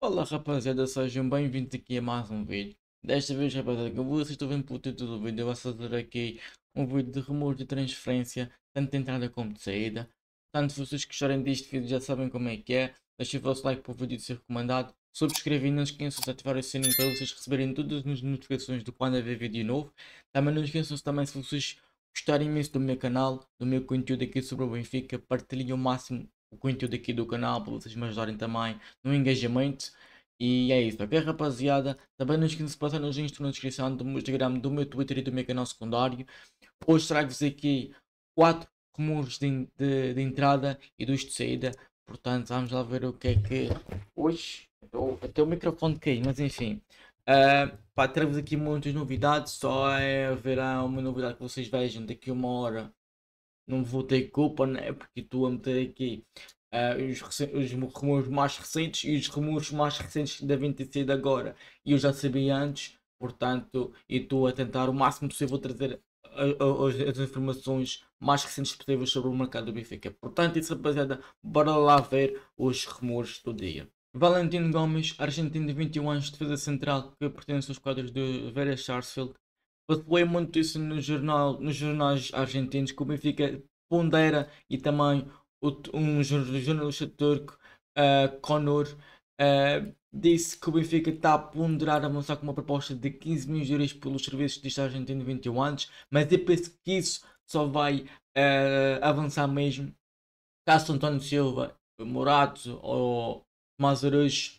Fala rapaziada, sejam bem-vindos aqui a mais um vídeo. Desta vez rapaziada, como vocês estão vendo pelo título do vídeo, eu vou fazer aqui um vídeo de rumores de transferência, tanto de entrada como de saída. Portanto, se vocês gostarem deste vídeo já sabem como é que é, deixem o vosso like para o vídeo ser recomendado, subscrevam e não esqueçam de ativar o sininho para vocês receberem todas as notificações de quando haver vídeo novo. Também não esqueçam se também se vocês gostarem imenso do meu canal, do meu conteúdo aqui sobre o Benfica, partilhem o máximo o conteúdo aqui do canal, para vocês me ajudarem também no engajamento. E é isso, ok rapaziada? Também não esqueçam de passar nos links na descrição do meu Instagram, do meu Twitter e do meu canal secundário. Hoje trago-vos aqui quatro comuns de, de, de, entrada e dois de saída. Portanto, vamos lá ver o que é que... Hoje, até o microfone caiu, mas enfim. Uh, pá, trago-vos aqui muitas novidades, só é, haverá uma novidade que vocês vejam daqui a uma hora não vou ter culpa, né? porque estou a meter aqui uh, os, os rumores mais recentes e os rumores mais recentes devem ter sido agora. E eu já sabia antes, portanto, estou a tentar o máximo possível trazer ah, ah, as, informações mais recentes possíveis sobre o mercado do Benfica. Portanto, isso rapaziada, bora lá ver os rumores do dia. Valentino Gomes, argentino de 21 anos, defesa central que pertence aos quadros de Vera Sarsfield, Falei muito isso no jornal, nos jornais argentinos que o Benfica pondera e também um jornalista turco, uh, Conor, uh, disse que o Benfica está a ponderar avançar com uma proposta de 15 milhões de euros pelos serviços de estágio argentino de 21 anos, mas eu penso que isso só vai uh, avançar mesmo caso António Silva, Morato ou Mazarujo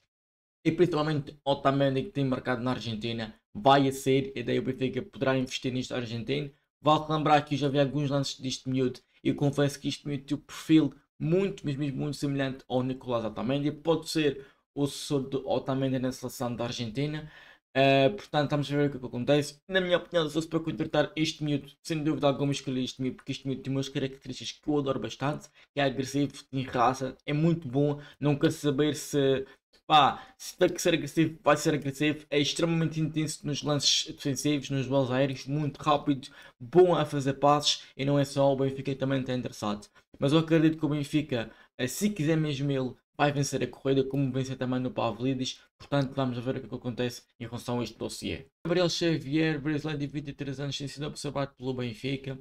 e principalmente Otamendi que tem marcado na Argentina vai a ser e daí o Benfica poderá investir neste argentino. Vale lembrar que já vi alguns lances deste miúdo e confesso que este miúdo tem um perfil muito, mesmo muito semelhante ao Nicolás Otamendi. Pode ser o sucessor de Otamendi na seleção da Argentina. Uh, portanto, estamos a ver o é que acontece. Na minha opinião, se fosse para contratar este miúdo, sem dúvida alguma escolhi este miúdo, porque este miúdo tem umas características que eu adoro bastante, que é agressivo, tem raça, é muito bom, não quero saber se pá, se tem que ser agressivo, vai ser agressivo. É extremamente intenso nos lances defensivos, nos balões aéreos, muito rápido, bom a fazer passes e não é só o Benfica é também está interessado. Mas eu acredito que o Benfica, eh, se quiser mesmo ele, vai vencer a corrida, como vencer também no Pavlidis. Portanto, vamos ver o que acontece em relação a este dossiê. Gabriel Xavier, brasileiro de 23 anos, tem sido observado pelo Benfica.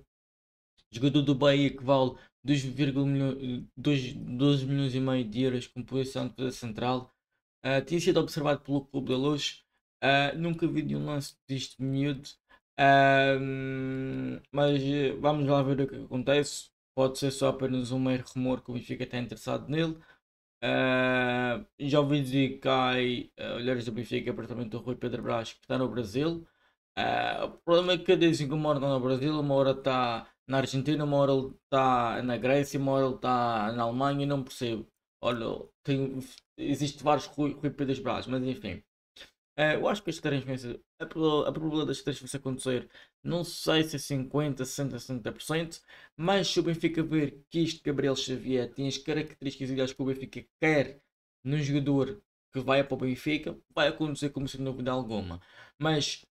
Jogador do Bahia que vale 2, milhões, 2, 12 milhões e meio de euros com posição de defesa central Uh, tinha sido observado pelo Clube da Luz. Uh, nunca vi nenhum lance deste miúdo. Uh, mas eh, vamos lá ver o é que acontece. Pode ser só apenas um meio rumor que o Benfica está interessado nele. já ouvi dizer que cai Olhares do Benfica, apartamento do Rui Pedro Brás, que está no Brasil. o problema é que cada vez que uma hora está no Brasil, uma hora está na Argentina, uma hora está na Grécia, uma hora está na Alemanha, e não percebo. Olha, tem, existe vários Rui, Rui Pedro Braz, mas enfim. Eh, eu acho que esta transferências, a, a probabilidade das transferências acontecer, não sei se é 50, 60, 70%, mas se o Benfica ver que este Gabriel Xavier tem as características ideais que o Benfica quer num jogador que vai para o Benfica, vai acontecer como se não houvesse alguma. Mas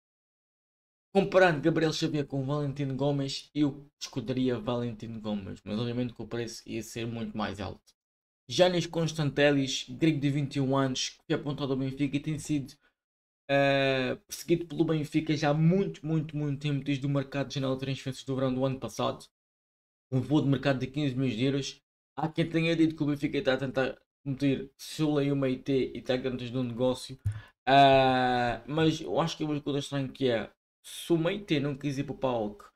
comparando Gabriel Xavier com Valentino Gomes, eu escolheria Valentino Gomes, mas obviamente que o preço ia ser muito mais alto. Janis Constantelis, grego de 21 anos, que foi apontado ao Benfica e tem sido uh, perseguido pelo Benfica já há muito, muito, muito tempo, desde o mercado de janela de transferências do verão do ano passado. Um voo de mercado de 15 milhões de euros. Há quem tenha dito que o Benfica está a tentar meter Sula e uma IT e está garantido de um negócio. Uh, mas eu acho que é uma coisa estranha que é se o Meite não quis ir para o palco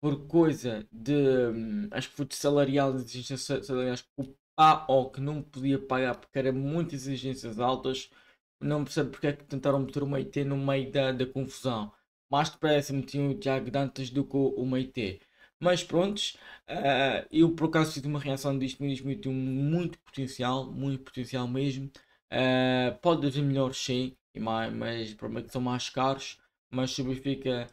por coisa de hum, acho que foi de salarial de salariais que o a ou que não podia pagar porque era muitas exigências altas, não percebo porque é que tentaram meter o Meite no meio da, da confusão. Mais depressa metiam o Tiago Dantas do que o Meite. Mas prontos, uh, eh, eu por acaso de uma reação disto mesmo e tenho muito potencial, muito potencial mesmo. Uh, pode haver melhores sim, mais, mas é que são mais caros, mas significa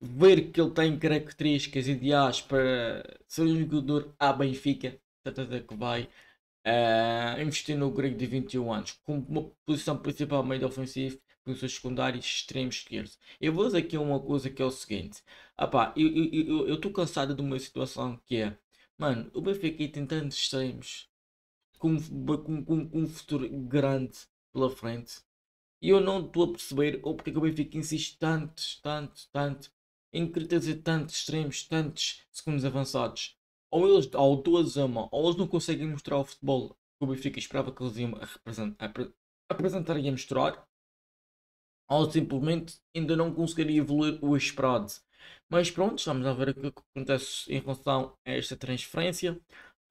ver que ele tem características ideais para ser um jogador à Benfica que vai uh, investir no grego de 21 anos, com uma posição principal meio ofensivo, com seus secundários extremos esquerdos. Eu vou dizer aqui uma coisa que é o seguinte: apá, eu estou cansado de uma situação que é, mano, o Benfica tem tantos extremos com, com, com, com um futuro grande pela frente. E eu não estou a perceber ou porque é que o Benfica insiste tanto, tanto, tanto em querer trazer tantos extremos, tantos segundos avançados ou, eles, ou duas uma, ou eles não conseguem mostrar o futebol que o Benfica esperava que eles iam apresentar, apresentar e mostrar, ou simplesmente ainda não conseguiria evoluir o esperado. Mas pronto, estamos a ver o que acontece em relação a esta transferência.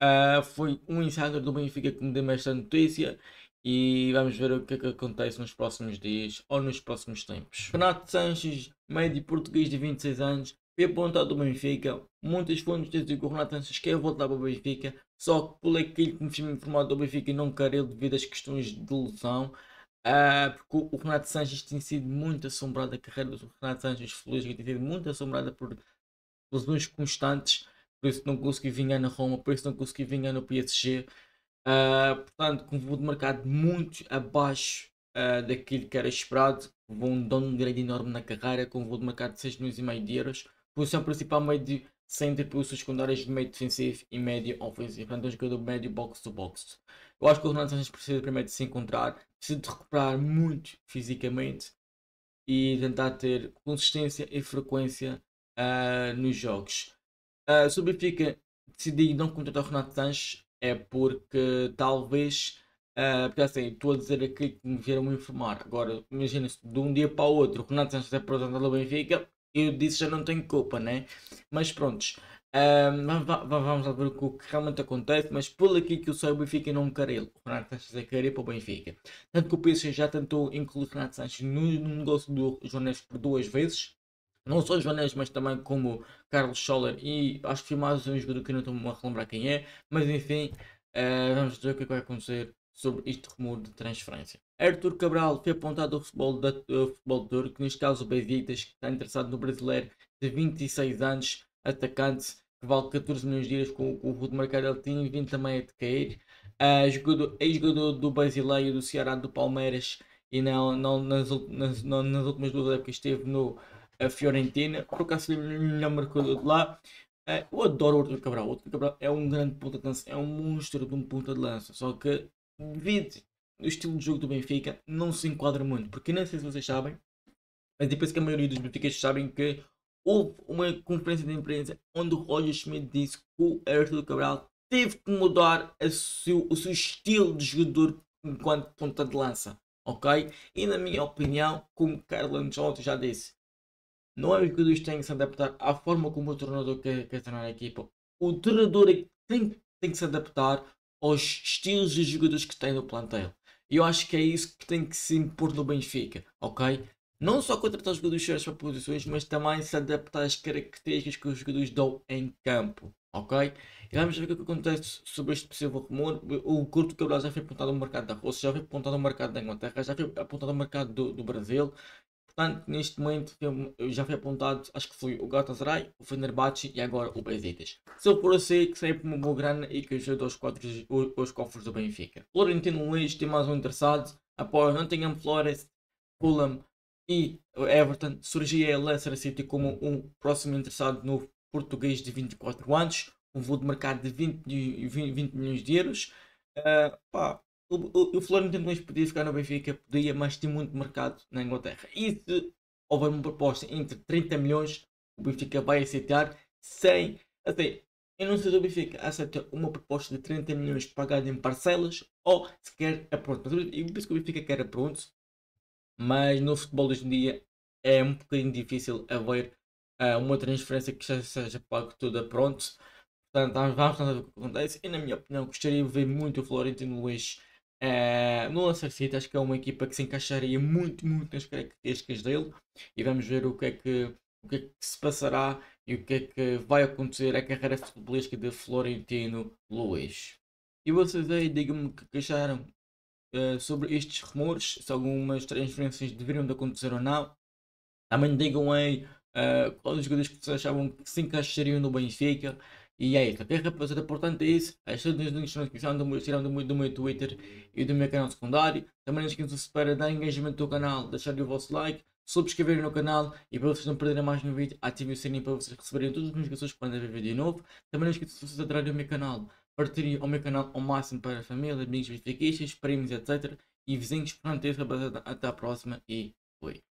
Uh, foi um insider do Benfica que me deu esta notícia e vamos ver o que é que acontece nos próximos dias ou nos próximos tempos. Renato Sanches, médio português de 26 anos, Fui apontado do Benfica, muitos fundos dizem que o Renato Sanches quer voltar para o Benfica, só que por aquilo que me tinha informado do Benfica e não querer devido às questões de lesão, uh, porque o Renato Sanches tem sido muito assombrado, a carreira do Renato Sanches Feliz tem sido muito assombrada por lesões constantes, por isso não consegui vingar na Roma, por isso não consegui vingar no PSG, uh, ah, portanto com um voo de mercado muito abaixo uh, daquilo que era esperado, vão dando um grande enorme na carreira, com um voo de mercado de 6 milhões e meio de euros, Posição principal, meio de centro, tipo, posições secundárias de meio defensivo e médio ofensivo. Portanto, é um jogador médio box-to-box. Eu acho que o Ronaldo Sanches precisa primeiro de se encontrar, precisa de recuperar muito fisicamente e tentar ter consistência e frequência uh, nos jogos. Uh, ah, sobre Benfica, decidi não contratar o Renato Sanches é porque talvez Uh, porque assim, estou a dizer aquilo que me vieram informar. Agora, imagina-se de um dia para o outro, o Renato Sanches é apresentado ao Benfica, eu disse já não tenho culpa, né? Mas prontos, um, vamos lá ver o que realmente acontece, mas por aqui que eu sou Benfica e não Caril. O Renato Sanches é Caril para o Benfica. Tanto que o PSG já tentou incluir o Renato Sanches no, no negócio do Jonas por duas vezes. Não só Jonas mas também como Carlos Scholler e acho que mais um jogador que não estou a relembrar quem é. Mas enfim, uh, vamos ver o que é vai acontecer sobre este rumor de transferência. Arthur Cabral foi apontado ao futebol, da, uh, futebol turco, neste caso o Besiktas, que está interessado no brasileiro de 26 anos, atacante, que vale 14 milhões de euros com, com o voo de ele tinha, vindo também a é cair, Uh, jogador, Ex-jogador do Basileia, do Ceará, do Palmeiras e não, não, nas, nas, nas últimas duas épocas esteve no a ah, Fiorentina, por acaso melhor marcador de lá. Uh, eu adoro o Arthur Cabral. O Arthur Cabral é um grande ponta de lança, é um monstro de um ponta de lança. Só que devido ao estilo de jogo do Benfica, não se enquadra muito. Porque nem sei se vocês sabem, mas depois que a maioria dos benfiquistas sabem que houve uma conferência de imprensa onde o Roger Schmidt disse que o Arthur Cabral teve que mudar seu, o seu estilo de jogador enquanto ponta de lança. Ok? E na minha opinião, como Carlos Ancelotti já disse, não é os o que têm que se adaptar à forma como o treinador quer, quer treinar a equipa. O treinador é que tem, tem que se adaptar aos estilos de jogadores que tem no plantel. E eu acho que é isso que tem que se impor no Benfica, ok? Não só contratar os jogadores certos para posições, mas também se adaptar às características que os jogadores dão em campo, ok? E vamos ver o que acontece sobre este possível rumor. O Curto Cabral já foi apontado no mercado da Rússia, já foi apontado no mercado da Inglaterra, já foi apontado no mercado do, do Brasil. Portanto, neste momento eu já fui apontado, acho que foi o Galatasaray, o Fenerbahçe e agora o Besiktas. Se eu por assim que saí por uma boa grana e que ajuda aos, quadros, os cofres do Benfica. Florentino Luís tem mais um interessado, após Nottingham Flores, Fulham e Everton, surgia a Leicester City como um próximo interessado no português de 24 anos, um voo de mercado de 20, 20, 20 milhões de euros. Uh, pá, o, o, o Florentino Luís podia ficar no Benfica, podia, mas tinha muito mercado na Inglaterra. E se houver uma proposta entre 30 milhões, o Benfica vai aceitar sem. Assim, eu não sei se o Benfica aceita uma proposta de 30 milhões pagada em parcelas ou se quer a pronto. Mas eu penso que o Benfica quer a pronto, mas no futebol hoje em dia é um bocadinho difícil haver uh, uma transferência que já seja pago toda pronto. Portanto, vamos, ver o que acontece. E na minha opinião, gostaria de ver muito o Florentino Luís Uh, eh, no Lancer City acho que é uma equipa que se encaixaria muito, muito nas características dele e vamos ver o que é que, o que, é que se passará e o que é que vai acontecer à carreira futebolística de Florentino Luiz. E vocês aí digam-me o que é acharam uh, sobre estes rumores, se algumas transferências deveriam de acontecer ou não. Também digam aí uh, quais os jogadores que vocês achavam que se encaixariam no Benfica. E é isso, até rapaziada, portanto é isso. As todos os links na descrição do meu, do, meu, do meu Twitter e do meu canal secundário. Também não esqueçam-se para dar engajamento do canal, deixarem o vosso like, subscreverem no canal e para vocês não perderem mais nenhum vídeo, ativem o sininho para vocês receberem todas as notificações quando haver vídeo novo. Também não esqueçam de vocês atraírem o meu canal, partirem o meu canal ao máximo para a família, amigos, benfiquistas, primos, etc. E vizinhos, portanto é isso rapaziada, até à próxima e fui.